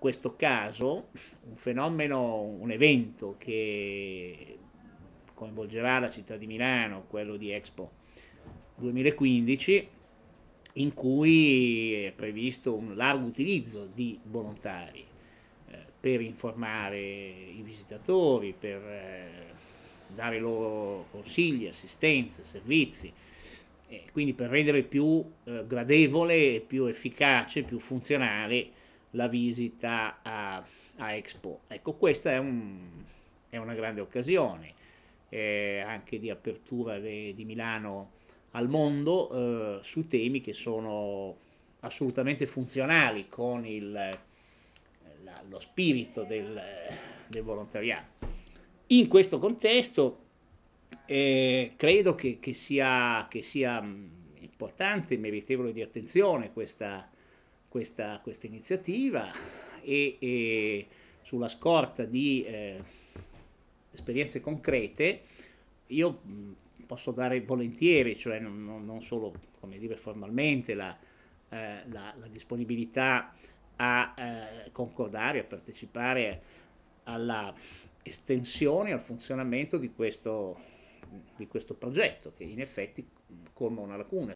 questo caso un fenomeno, un evento che coinvolgerà la città di Milano, quello di Expo 2015, in cui è previsto un largo utilizzo di volontari eh, per informare i visitatori, per eh, dare loro consigli, assistenze, servizi, eh, quindi per rendere più eh, gradevole, più efficace, più funzionale la visita a, a Expo. Ecco, questa è, un, è una grande occasione eh, anche di apertura de, di Milano al mondo eh, su temi che sono assolutamente funzionali con il, la, lo spirito del, del, volontariato. In questo contesto eh, credo che, che, sia, che sia mm, importante, meritevole di attenzione questa, questa, questa iniziativa e, e, sulla scorta di eh, esperienze concrete io mm, posso dare volentieri, cioè non, non solo dire, formalmente la, eh, la, la, disponibilità a eh, concordare, a partecipare alla estensione, al funzionamento di questo, di questo progetto che in effetti mm, colma una lacuna.